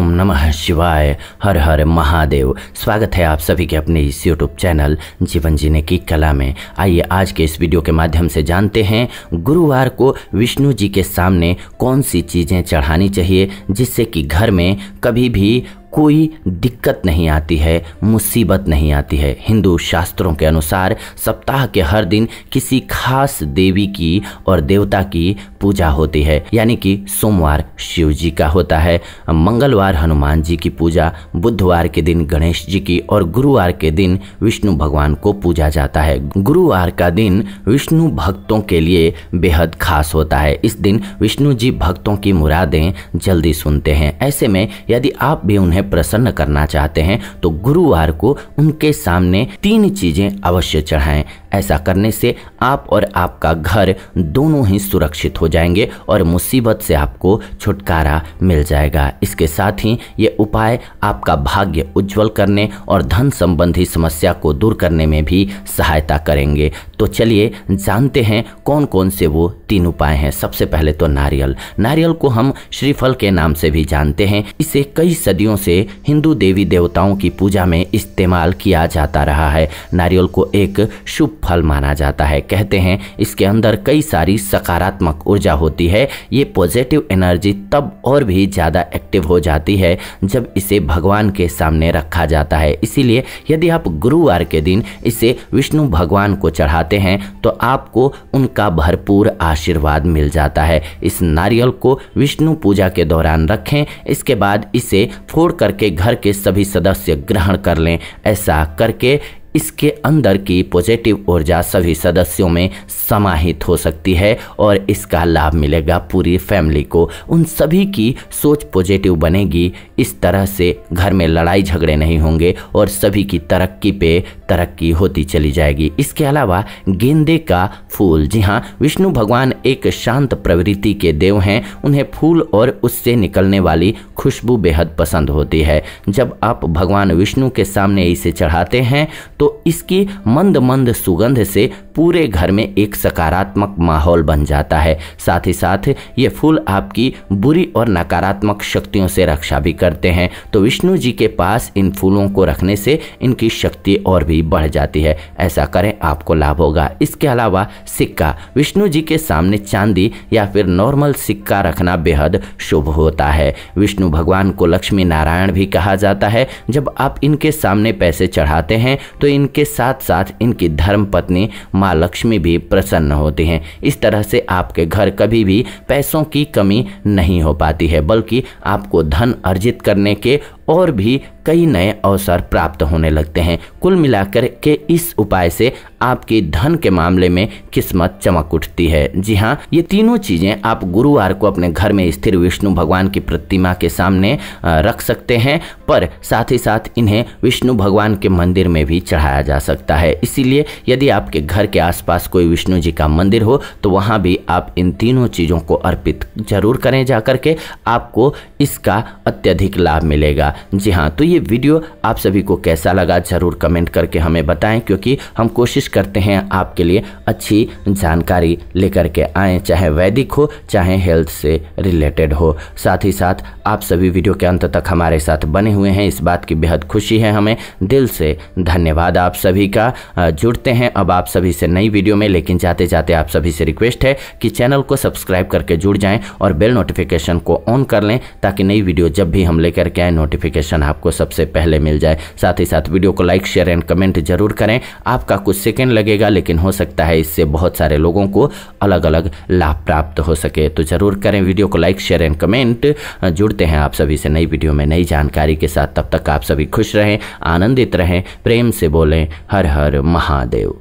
ओम नमः शिवाय हर हर महादेव स्वागत है आप सभी के अपने इस यूट्यूब चैनल जीवन जीने की कला में आइए आज के इस वीडियो के माध्यम से जानते हैं गुरुवार को विष्णु जी के सामने कौन सी चीज़ें चढ़ानी चाहिए जिससे कि घर में कभी भी कोई दिक्कत नहीं आती है मुसीबत नहीं आती है हिंदू शास्त्रों के अनुसार सप्ताह के हर दिन किसी खास देवी की और देवता की पूजा होती है यानी कि सोमवार शिव जी का होता है मंगलवार हनुमान जी की पूजा बुधवार के दिन गणेश जी की और गुरुवार के दिन विष्णु भगवान को पूजा जाता है गुरुवार का दिन विष्णु भक्तों के लिए बेहद खास होता है इस दिन विष्णु जी भक्तों की मुरादें जल्दी सुनते हैं ऐसे में यदि आप भी उन्हें उन्हें प्रसन्न करना चाहते हैं तो गुरुवार को उनके सामने तीन चीजें अवश्य चढ़ाएं ऐसा करने से आप और आपका घर दोनों ही सुरक्षित हो जाएंगे और मुसीबत से आपको छुटकारा मिल जाएगा इसके साथ ही ये उपाय आपका भाग्य उज्जवल करने और धन संबंधी समस्या को दूर करने में भी सहायता करेंगे तो चलिए जानते हैं कौन कौन से वो तीन उपाय हैं सबसे पहले तो नारियल नारियल को हम श्रीफल के नाम से भी जानते हैं इसे कई सदियों से हिंदू देवी देवताओं की पूजा में इस्तेमाल किया जाता रहा है नारियल को एक शुभ फल माना जाता है कहते हैं इसके अंदर कई सारी सकारात्मक ऊर्जा होती है ये पॉजिटिव एनर्जी तब और भी ज़्यादा एक्टिव हो जाती है जब इसे भगवान के सामने रखा जाता है इसीलिए यदि आप गुरुवार के दिन इसे विष्णु भगवान को चढ़ाते लगाते हैं तो आपको उनका भरपूर आशीर्वाद मिल जाता है इस नारियल को विष्णु पूजा के दौरान रखें इसके बाद इसे फोड़ करके घर के सभी सदस्य ग्रहण कर लें ऐसा करके इसके अंदर की पॉजिटिव ऊर्जा सभी सदस्यों में समाहित हो सकती है और इसका लाभ मिलेगा पूरी फैमिली को उन सभी की सोच पॉजिटिव बनेगी इस तरह से घर में लड़ाई झगड़े नहीं होंगे और सभी की तरक्की पे तरक्की होती चली जाएगी इसके अलावा गेंदे का फूल जी हाँ विष्णु भगवान एक शांत प्रवृत्ति के देव हैं उन्हें फूल और उससे निकलने वाली खुशबू बेहद पसंद होती है जब आप भगवान विष्णु के सामने इसे चढ़ाते हैं तो इसकी मंद मंद सुगंध से पूरे घर में एक सकारात्मक माहौल बन जाता है साथ ही साथ ये फूल आपकी बुरी और नकारात्मक शक्तियों से रक्षा भी करते हैं तो विष्णु जी के पास इन फूलों को रखने से इनकी शक्ति और भी बढ़ जाती है ऐसा करें आपको लाभ होगा इसके अलावा सिक्का विष्णु जी के सामने चांदी या फिर नॉर्मल सिक्का रखना बेहद शुभ होता है विष्णु भगवान को लक्ष्मी नारायण भी कहा जाता है जब आप इनके सामने पैसे चढ़ाते हैं तो इनके साथ साथ इनकी धर्म पत्नी माँ लक्ष्मी भी प्रसन्न होती हैं इस तरह से आपके घर कभी भी पैसों की कमी नहीं हो पाती है बल्कि आपको धन अर्जित करने के और भी कई नए अवसर प्राप्त होने लगते हैं कुल मिलाकर के इस उपाय से आपकी धन के मामले में किस्मत चमक उठती है जी हाँ ये तीनों चीज़ें आप गुरुवार को अपने घर में स्थिर विष्णु भगवान की प्रतिमा के सामने रख सकते हैं पर साथ ही साथ इन्हें विष्णु भगवान के मंदिर में भी चढ़ाया जा सकता है इसीलिए यदि आपके घर के आसपास कोई विष्णु जी का मंदिर हो तो वहाँ भी आप इन तीनों चीज़ों को अर्पित जरूर करें जा करके आपको इसका अत्यधिक लाभ मिलेगा जी हाँ तो ये वीडियो आप सभी को कैसा लगा ज़रूर कमेंट करके हमें बताएं क्योंकि हम कोशिश करते हैं आपके लिए अच्छी जानकारी लेकर के आएँ चाहे वैदिक हो चाहे हेल्थ से रिलेटेड हो साथ ही साथ आप सभी वीडियो के अंत तक हमारे साथ बने हुए हैं इस बात की बेहद खुशी है हमें दिल से धन्यवाद आप सभी का जुड़ते हैं अब आप सभी से नई वीडियो में लेकिन जाते जाते आप सभी से रिक्वेस्ट है कि चैनल को सब्सक्राइब करके जुड़ जाएं और बेल नोटिफिकेशन को ऑन कर लें ताकि नई वीडियो जब भी हम लेकर के आए नोटिफिक नोटिफिकेशन आपको सबसे पहले मिल जाए साथ ही साथ वीडियो को लाइक शेयर एंड कमेंट जरूर करें आपका कुछ सेकेंड लगेगा लेकिन हो सकता है इससे बहुत सारे लोगों को अलग अलग लाभ प्राप्त हो सके तो जरूर करें वीडियो को लाइक शेयर एंड कमेंट जुड़ते हैं आप सभी से नई वीडियो में नई जानकारी के साथ तब तक आप सभी खुश रहें आनंदित रहें प्रेम से बोलें हर हर महादेव